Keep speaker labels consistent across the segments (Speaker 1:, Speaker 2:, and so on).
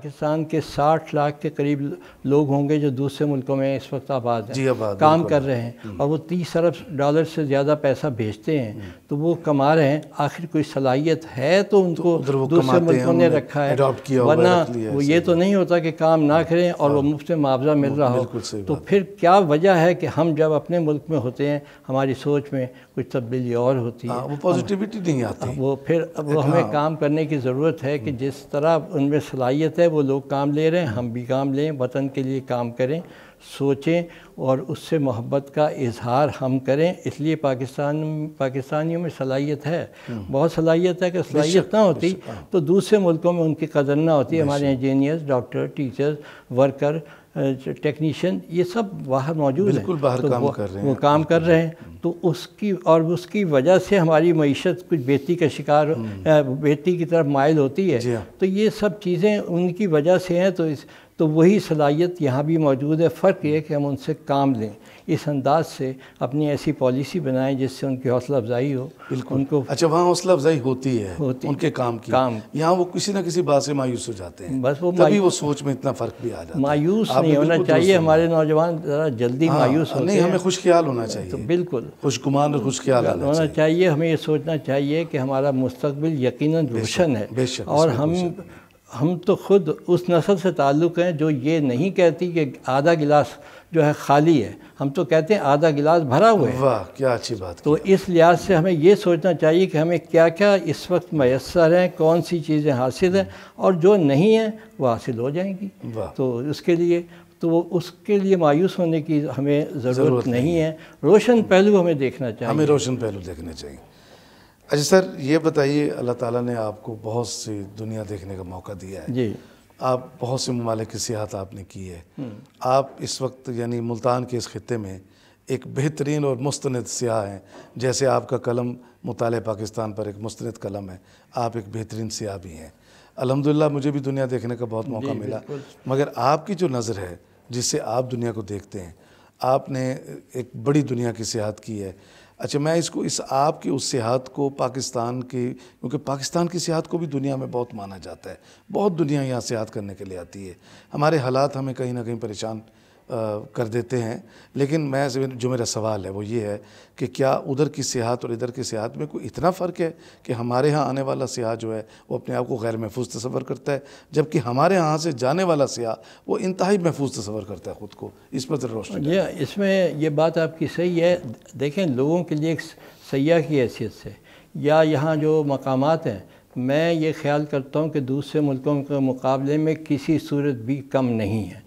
Speaker 1: पाकिस्तान के 60 लाख के करीब लोग होंगे जो दूसरे मुल्कों में इस वक्त आबाद हैं काम कर रहे हैं हम्म। और वो तीस अरब डॉलर से ज़्यादा पैसा भेजते हैं हम्म। तो वो कमा रहे हैं आखिर कोई सलाहियत है तो उनको तो दूसरे मुल्कों ने रखा है वरना वो ये तो नहीं होता कि काम ना करें और वो हाँ। मुफ्त मुआवजा मिल रहा हो तो फिर क्या वजह है कि हम जब अपने मुल्क में होते हैं हमारी सोच में कुछ तब्दीली और होती है हाँ, वो पॉजिटिविटी नहीं आती वो फिर अब वो हमें हाँ। काम करने की ज़रूरत है कि हम्म। जिस तरह उनमें सलाहियत है वो लोग काम ले रहे हैं हम भी काम लें वतन के लिए काम करें सोचें और उससे मोहब्बत का इजहार हम करें इसलिए पाकिस्तान पाकिस्तानियों में सलाहियत है हम्म। बहुत सलाहियत है कि सलाहियत ना होती हाँ। तो दूसरे मुल्कों में उनकी कदर ना होती हमारे engineers doctor teachers worker technician ये सब बाहर मौजूद हैं बिल्कुल बाहर तो काम कर रहे हैं वो काम कर रहे हैं तो उसकी और उसकी वजह से हमारी मीशत कुछ बेहती का शिकार हम्म। बेहती की तरफ मायल होती है हाँ। तो ये सब चीज़ें उनकी वजह से हैं तो इस तो वही सलाहियत यहाँ भी मौजूद है फ़र्क ये कि हम उनसे काम लें इस अंदाज से अपनी ऐसी पॉलिसी बनाएं जिससे उनकी हौसला अफजाई हो बिल्कुल उनको अच्छा वहाँ हौसला अफजाई होती है होती उनके काम की काम
Speaker 2: यहाँ वो किसी ना किसी बात से मायूस हो जाते हैं बस वो तभी वो
Speaker 1: सोच में इतना फ़र्क भी आ जाता है मायूस नहीं होना चाहिए हमारे नौजवान ज़रा जल्दी हाँ, मायूस होते नहीं हमें खुश ख्याल होना तो चाहिए बिल्कुल खुशगुमान और खुश ख्याल होना चाहिए हमें ये सोचना चाहिए कि हमारा मुस्तबिल यकीन रोशन है और हम हम तो ख़ुद उस नस्ल से ताल्लुक़ हैं जो ये नहीं कहती कि आधा गिलास जो है खाली है हम तो कहते हैं आधा गिलास भरा हुआ है वाह
Speaker 2: क्या अच्छी बात
Speaker 1: तो इस लिहाज से हमें ये सोचना चाहिए कि हमें क्या क्या इस वक्त मैसर हैं कौन सी चीज़ें हासिल हैं और जो नहीं हैं वो हासिल हो जाएंगी तो उसके लिए तो उसके लिए मायूस होने की हमें ज़रूरत नहीं है रोशन पहलू हमें देखना चाहिए हमें रोशन
Speaker 2: पहलू देखना चाहिए
Speaker 1: अच्छा सर ये
Speaker 2: बताइए अल्लाह ताला ने आपको बहुत सी दुनिया देखने का मौका दिया है जी आप बहुत से ममालिक की सियाहत आपने की है हम्म। आप इस वक्त यानी मुल्तान के इस ख़त्े में एक बेहतरीन और मुस्तंद सियाह हैं जैसे आपका कलम मुताल पाकिस्तान पर एक मुस्तंद कलम है आप एक बेहतरीन सियाह भी हैं अलहमदिल्ला मुझे भी दुनिया देखने का बहुत मौका मिला मगर आपकी जो नज़र है जिससे आप दुनिया को देखते हैं आपने एक बड़ी दुनिया की सियाहत की है अच्छा मैं इसको इस आपके उस सेहत को पाकिस्तान के क्योंकि पाकिस्तान की सेहत को भी दुनिया में बहुत माना जाता है बहुत दुनिया यहाँ सेहत करने के लिए आती है हमारे हालात हमें कहीं ना कहीं परेशान कर देते हैं लेकिन मैं जो मेरा सवाल है वो ये है कि क्या उधर की सियाहत और इधर की सियाहत में कोई इतना फ़र्क है कि हमारे यहाँ आने वाला सियाह जो है वो अपने आप को गैर महफूज तस्वर करता है जबकि हमारे यहाँ से जाने वाला सियाह वो इंतहाई महफूज तस्वर करता है ख़ुद को इस पर
Speaker 1: रोशन जी इसमें ये बात आपकी सही है देखें लोगों के लिए एक सयाह की हैसियत से या यहाँ जो मकाम हैं मैं ये ख्याल करता हूँ कि दूसरे मुल्कों के मुकाबले में किसी सूरत भी कम नहीं है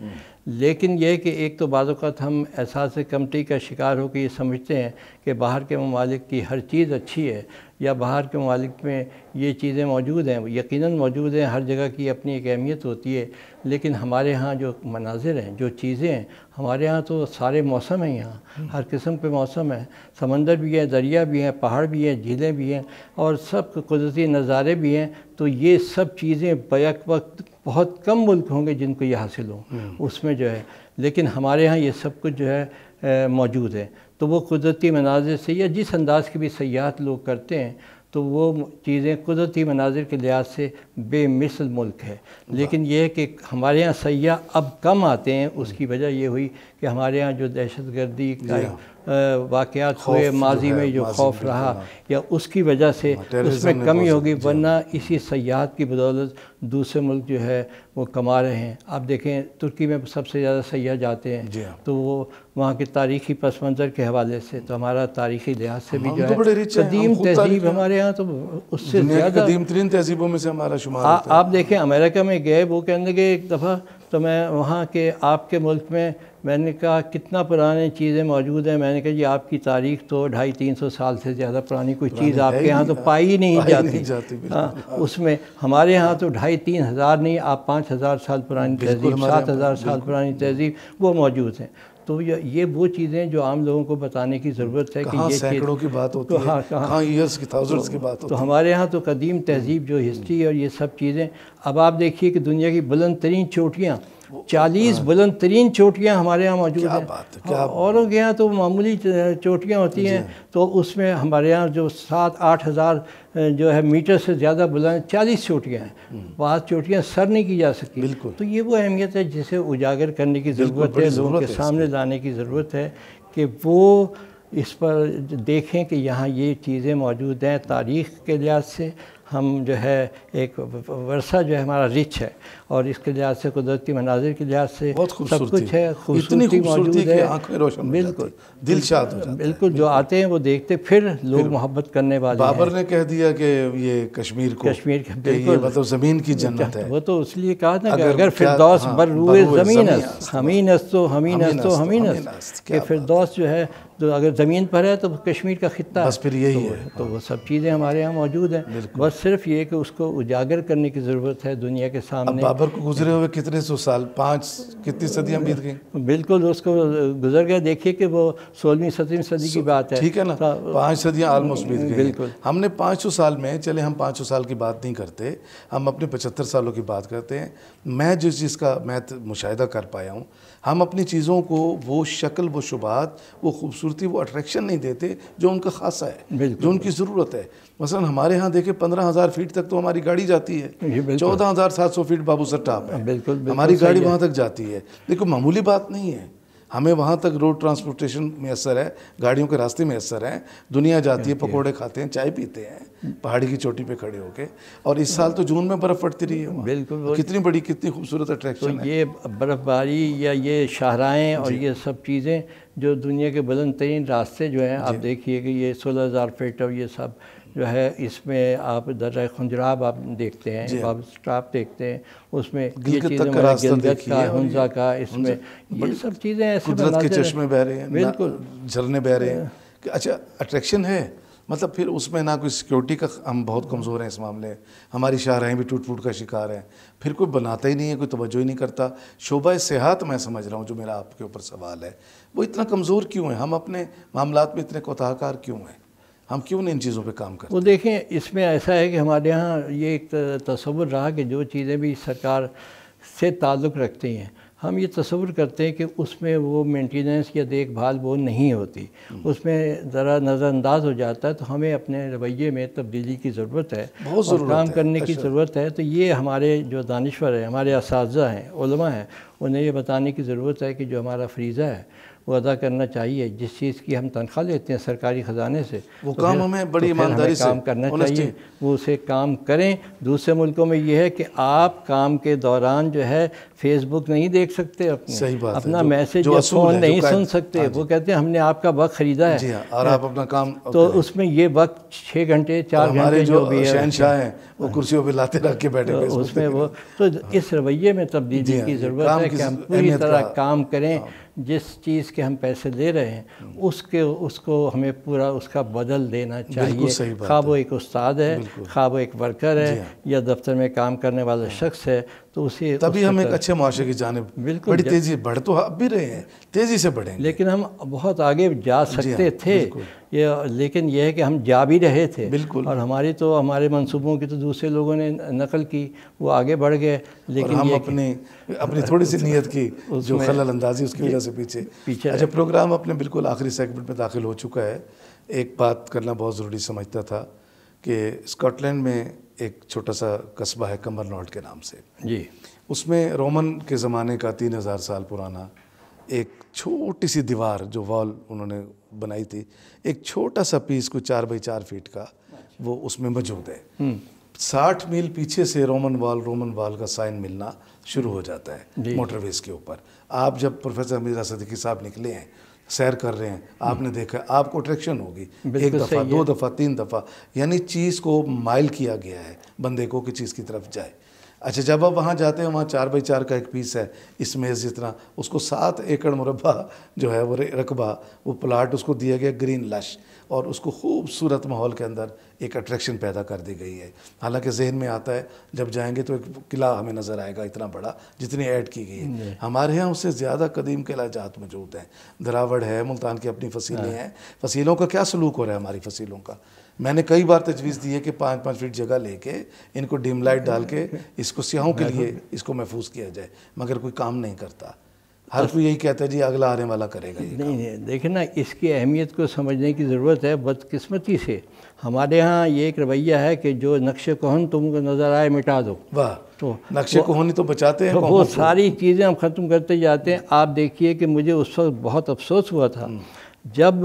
Speaker 1: लेकिन यह कि एक तो बाज़ात हम एहसास कमटी का शिकार होकर ये समझते हैं कि बाहर के ममालिक की हर चीज़ अच्छी है या बाहर के ममालिक में ये चीज़ें मौजूद हैं यकीन मौजूद हैं हर जगह की अपनी एक अहमियत होती है लेकिन हमारे यहाँ जो मनाजिर हैं जो चीज़ें हैं हमारे यहाँ तो सारे मौसम हैं यहाँ हम्म। हर किस्म के मौसम हैं समंदर भी हैं दरिया भी हैं पहाड़ भी हैं झीलें भी हैं और सब कुदरती नज़ारे भी हैं तो ये सब चीज़ें बैक वक्त बहुत कम मुल्क होंगे जिनको ये हासिल हो हम्म। उसमें जो है लेकिन हमारे यहाँ ये सब कुछ जो है मौजूद है तो वो कुदरती मनाजिर से या जिस अंदाज की भी सयाहत लोग करते हैं तो वो चीज़ें कुदरती मनाजिर के लिहाज से बेमिसल मुल्क है लेकिन यह है कि हमारे यहाँ सयाह अब कम आते हैं उसकी वजह यह हुई कि हमारे यहाँ जो दहशत गर्दी का हाँ। वाक़ हुए माजी में जो खौफ रहा हाँ। या उसकी वजह से हाँ, उसमें कमी होगी वरना इसी सयाहत की बदौलत दूसरे मुल्क जो है वो कमा रहे हैं आप देखें तुर्की में सबसे ज़्यादा सयाह जाते हैं तो वो वहाँ के तारीखी पस मंज़र के हवाले से तो हमारा तारीखी लिहाज से भी जो तो है कदीम तहजीब हमारे यहाँ तो उससे ज़्यादा
Speaker 2: तहजीबों में से हमारा शुमार आ,
Speaker 1: आप देखें अमेरिका में गए वो कहने लगे एक दफ़ा तो मैं वहाँ के आपके मुल्क में मैंने कहा कितना पुराने चीज़ें मौजूद हैं मैंने कहा जी आपकी तारीख तो ढाई तीन सौ साल से ज़्यादा पुरानी कोई चीज़ आपके यहाँ तो पाई नहीं पाई जाती, नहीं जाती हाँ उसमें हमारे यहाँ तो ढाई तीन हज़ार नहीं आप पाँच हज़ार साल पुरानी तहजीब सात तो हज़ार साल पुरानी तहजीब वो मौजूद हैं तो ये वो चीज़ें जो आम लोगों को बताने की ज़रूरत है कि ये सैकड़ों की बात तो होती तो है हाँ, कहाँ ईयर्स की थाउजेंड्स तो, की बात तो होती तो हमारे यहाँ तो कदीम तहजीब जो हिस्ट्री और ये सब चीज़ें अब आप देखिए कि दुनिया की बुलंद तरीन चोटियाँ चालीस हाँ। बुलंद तरीन चोटियाँ हमारे यहाँ मौजूद हैं हाँ, औरों के यहाँ तो मामूली चोटियाँ होती हैं तो उसमें हमारे यहाँ जो सात आठ हज़ार जो है मीटर से ज़्यादा बुलंद चालीस चोटियाँ हैं बात हम्म। चोटियाँ सर नहीं की जा सकती बिल्कुल तो ये वो अहमियत है जिसे उजागर करने की ज़रूरत है लोगों के सामने लाने की ज़रूरत है कि वो इस पर देखें कि यहाँ ये चीज़ें मौजूद हैं तारीख़ के लिहाज से हम जो है एक वर्षा जो है हमारा रिच है और इसके लिहाज से कुदरती मनाजिर के लिहाज से सब कुछ है खूबसूरती मौजूद है रोशन बिल्कुल दिल शाद बिल्कुल जो आते हैं वो देखते फिर लोग मोहब्बत करने वाले बाबर ने कह दिया कि ये कश्मीर को कश्मीर बिल्कुल मतलब ज़मीन की जन्नत है वो तो इसलिए कहा ना कि अगर फिरदौस हाँ, बरूए ज़मीन हमीन हस्तो हमीन अस्तो हमीन तो- कि दोस्त जो है तो अगर ज़मीन पर है तो कश्मीर का खत्ता बस फिर यही तो है तो हाँ। वो सब चीज़ें हमारे यहाँ मौजूद हैं बस सिर्फ ये कि उसको उजागर करने की ज़रूरत है दुनिया के सामने अब बाबर को गुजरे हुए कितने सौ साल पाँच कितनी सदियाँ बीत गई बिल्कुल उसको गुजर गया देखिए कि वो सोलहवीं
Speaker 2: सत्रहवीं सदी की बात है ठीक है ना तो पाँच सदियाँ आलमोस्ट बीत गई बिल्कुल हमने पाँच सौ साल में चले हम पाँच सौ साल की बात नहीं करते हम अपने पचहत्तर सालों की बात करते हैं मैं जिस चीज़ का मैं मुशाह कर पाया हूँ हम अपनी चीज़ों को वो शक्ल वो शुबात वो खूबसूरती वो अट्रैक्शन नहीं देते जो उनका खासा है जो उनकी ज़रूरत है मसलन हमारे यहाँ देखे पंद्रह हज़ार फीट तक तो हमारी गाड़ी जाती है चौदह हज़ार सात सौ फीट बाबू सर टाप है बिल्कुल, हमारी गाड़ी वहाँ तक जाती है देखो मामूली बात नहीं है हमें वहाँ तक रोड ट्रांसपोर्टेशन असर है गाड़ियों के रास्ते असर है दुनिया जाती है पकोड़े खाते हैं चाय पीते हैं पहाड़ी की चोटी पे खड़े होके और इस साल तो जून में बर्फ़ पड़ती रही है बिल्कुल तो कितनी बड़ी कितनी खूबसूरत अट्रैक्शन तो
Speaker 1: ये बर्फ़बारी या ये शाहराएँ और ये सब चीज़ें जो दुनिया के बुलंद तरीन रास्ते जो हैं आप देखिए कि ये सोलह हज़ार फिट और ये सब जो है इसमें आप दर्जा खुंजराब आप देखते हैं बाब स्टाफ देखते हैं उसमें ये चीज़ें का, हंजा का इसमें ये सब चीज़ें ऐसी कुदरत के चश्मे बह रहे हैं बिल्कुल झरने
Speaker 2: बह रहे हैं हाँ। कि अच्छा अट्रैक्शन है मतलब फिर उसमें ना कोई सिक्योरिटी का हम बहुत कमज़ोर हैं इस मामले में हमारी शाहराहें भी टूट फूट का शिकार हैं फिर कोई बनाता ही नहीं है कोई तवज्जो ही नहीं करता शोबा सेहत मैं समझ रहा हूँ जो मेरा आपके ऊपर सवाल है वो इतना कमज़ोर क्यों है हम अपने मामला में इतने कोताहकार क्यों हैं हम क्यों नहीं इन चीज़ों पे काम करते
Speaker 1: वो देखें इसमें ऐसा है कि हमारे यहाँ ये एक तस्वुर रहा कि जो चीज़ें भी सरकार से ताल्लुक़ रखती हैं हम ये तस्वुर करते हैं कि उसमें वो मेंटेनेंस या देखभाल वो नहीं होती हम्म। उसमें ज़रा नज़रअंदाज हो जाता है तो हमें अपने रवैये में तब्दीली की ज़रूरत है बहुत ज़रूरत काम करने की अच्छा। ज़रूरत है तो ये हमारे जो दानश्वर हैं हमारे इस हैं हैं उन्हें ये बताने की ज़रूरत है कि जो हमारा फ्रीज़ा है वो अदा करना चाहिए जिस चीज़ की हम तनख्वाह लेते हैं सरकारी ख़जाने से वो तो काम तो हमें बड़ी तो ईमानदारी से काम करना चाहिए वो उसे काम करें दूसरे मुल्कों में यह है कि आप काम के दौरान जो है फेसबुक नहीं देख सकते अपने सही बात अपना मैसेज फ़ोन नहीं सुन सकते हाँ वो कहते हैं हमने आपका वक्त ख़रीदा है हाँ, और आप अपना काम तो उसमें ये वक्त छः घंटे तो चार घंटे जो भी वो हाँ। कुर्सियों पर लाते रख के बैठे तो उसमें वो तो इस रवैये में तब्दीली की ज़रूरत है कि हम पूरी तरह काम करें जिस चीज़ के हम पैसे दे रहे हैं हम्म। उसके उसको हमें पूरा उसका बदल देना चाहिए खा वो एक उस्ताद है खा वो एक वर्कर है हाँ। या दफ्तर में काम करने वाला हाँ। शख्स है तो उसे तभी हम एक अच्छे माशरे की जानब बिल्कुल बड़ी तेज़ी बढ़ तो अब भी रहे हैं तेज़ी से बढ़े लेकिन हम बहुत आगे जा सकते हाँ, थे ये लेकिन यह है कि हम जा भी रहे थे बिल्कुल और हमारी तो हमारे मंसूबों की तो दूसरे लोगों ने नकल की वो आगे बढ़ गए लेकिन हम अपने अपनी थोड़ी सी नीयत की जो खलल अंदाजी उसकी वजह से पीछे पीछे अच्छा प्रोग्राम अपने बिल्कुल आखिरी सेगमेंट
Speaker 2: में दाखिल हो चुका है एक बात करना बहुत ज़रूरी समझता था कि स्कॉटलैंड में एक छोटा सा कस्बा है कमर नॉट के नाम से जी उसमें रोमन के ज़माने का तीन हज़ार साल पुराना एक छोटी सी दीवार जो वॉल उन्होंने बनाई थी एक छोटा सा पीस को चार बाई चार फीट का वो उसमें मौजूद है हम्म। साठ मील पीछे से रोमन वॉल रोमन वाल का साइन मिलना शुरू हो जाता है मोटरवेज के ऊपर आप जब प्रोफेसर मिर्जा सदीकी साहब निकले हैं सैर कर रहे हैं आपने हम्म। देखा आपको अट्रैक्शन होगी एक दफ़ा दो दफ़ा तीन दफ़ा यानी चीज़ को माइल किया गया है बंदे को कि चीज़ की तरफ जाए अच्छा जब आप वहाँ जाते हैं वहाँ चार बाई चार का एक पीस है इस मेज़ जितना उसको सात एकड़ मुरबा जो है वो रकबा वो प्लाट उसको दिया गया ग्रीन लश और उसको खूबसूरत माहौल के अंदर एक अट्रैक्शन पैदा कर दी गई है हालांकि जहन में आता है जब जाएंगे तो एक किला हमें नज़र आएगा इतना बड़ा जितनी ऐड की गई है हमारे यहाँ उससे ज़्यादा कदीम किला जात मौजूद हैं दरावड़ है मुल्तान की अपनी फसीलें हाँ। हैं फसीलों का क्या सलूक हो रहा है हमारी फसीलों का मैंने कई बार तजवीज़ दी है कि पाँच पाँच फीट जगह लेके इनको डिम लाइट डाल के इसको सियाहों के लिए इसको महफूज किया जाए मगर कोई काम नहीं करता हर कोई यही कहता है जी अगला आने वाला करेगा ये
Speaker 1: नहीं नहीं देखें ना इसकी अहमियत को समझने की ज़रूरत है बदकिस्मती से हमारे यहाँ ये एक रवैया है कि जो नक्शे कोहन तुमको नज़र आए मिटा दो वाह तो नक्श कोहन तो बचाते हैं तो वो सारी चीज़ें हम ख़त्म करते जाते हैं आप देखिए कि मुझे उस वक्त बहुत अफसोस हुआ था हम्म। जब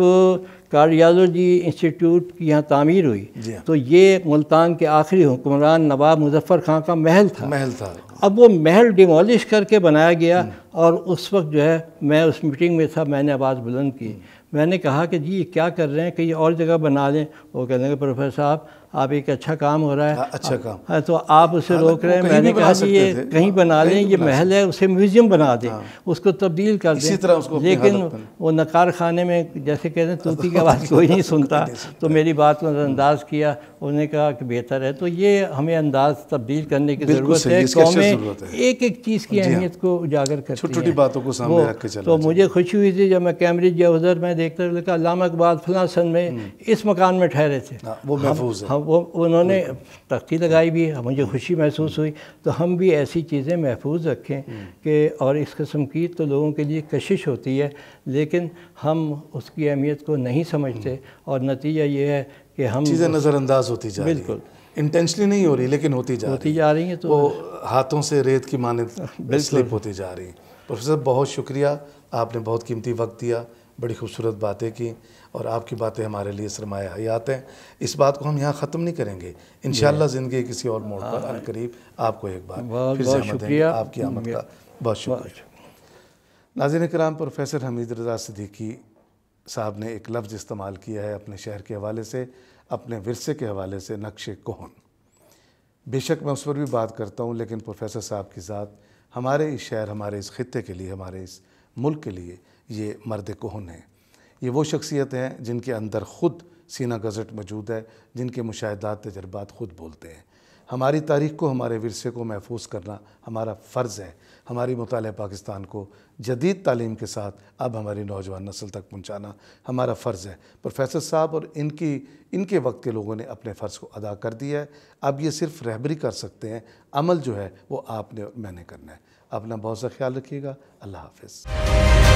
Speaker 1: कार्डियालोजी इंस्टीट्यूट की यहाँ तमीर हुई हाँ। तो ये मुल्तान के आखिरी हुक्मरान नवाब मुजफ्फ़र खां का महल था महल था अब वो महल डिमोलिश करके बनाया गया और उस वक्त जो है मैं उस मीटिंग में था मैंने आवाज़ बुलंद की मैंने कहा कि जी क्या कर रहे हैं कहीं और जगह बना लें वो कह लेंगे प्रोफेसर साहब आप एक अच्छा काम हो रहा है अच्छा काम है हाँ, तो आप उसे हाँ, रोक रहे हैं मैंने कहा कि ये कहीं हाँ, बना लें ये महल है उसे म्यूज़ियम बना दें उसको तब्दील कर दें तरह उसको लेकिन वो नकार खाने में जैसे कह रहे हैं तूती की आवाज़ कोई नहीं सुनता तो मेरी बात को नज़रअंदाज किया उन्होंने कहा कि बेहतर है तो ये हमें अंदाज तब्दील करने की ज़रूरत है कौमें एक एक चीज़ की अहमियत को उजागर कर छोटी छोटी बातों को सामने रख के तो मुझे खुशी हुई थी जब मैं कैम्ब्रिज या उधर मैं देखते लिखा लाम फला सन में हम्म। इस मकान में ठहरे थे हाँ, वो महफूज हम, वो उन्होंने तख्ती लगाई भी मुझे खुशी महसूस हुई तो हम भी ऐसी चीज़ें महफूज रखें हम्म। कि और इस कस्म की तो लोगों के लिए कशिश होती है लेकिन हम उसकी अहमियत को नहीं समझते हम्म। और नतीजा ये है कि हम चीज़ें नज़रअंदाज होती जा बिल्कुल इंटेंशली नहीं हो रही लेकिन होती जा होती जा रही है तो हाथों से रेत की माने स्लिप होती
Speaker 2: जा रही है प्रोफेसर बहुत शुक्रिया आपने बहुत कीमती वक्त दिया बड़ी खूबसूरत बातें की और आपकी बातें हमारे लिए सरमाया हयात हैं इस बात को हम यहाँ ख़त्म नहीं करेंगे इन ज़िंदगी किसी और मोड़ पर हाँ। करीब आपको एक बार फिर से शुक्रिया आपकी आमद का बहुत शुक्रिया नाजिन कराम प्रोफेसर हमीद रजा सदीकी साहब ने एक लफ्ज़ इस्तेमाल किया है अपने शहर के हवाले से अपने विरसे के हवाले से नक्श कोहन बेशक मैं उस पर भी बात करता हूँ लेकिन प्रोफेसर साहब की ज़ात हमारे इस शहर हमारे इस ख़त्े के लिए हमारे इस मुल्क के लिए ये मर्द कोहन हैं ये वो शख्सियत हैं जिनके अंदर ख़ुद सीना गज़ट मौजूद है जिनके मुशाहदात तजर्बात ख़ुद बोलते हैं हमारी तारीख को हमारे वरसे को महफूज करना हमारा फ़र्ज़ है हमारी मुताल पाकिस्तान को जदीद तालीम के साथ अब हमारी नौजवान नस्ल तक पहुँचाना हमारा फ़र्ज़ है प्रोफेसर साहब और इनकी इनके वक्त के लोगों ने अपने फ़र्ज़ को अदा कर दिया है अब ये सिर्फ रहबरी कर सकते हैं अमल जो है वो आपने और मैंने करना है अपना बहुत सा ख्याल रखिएगा अल्लाह हाफिज़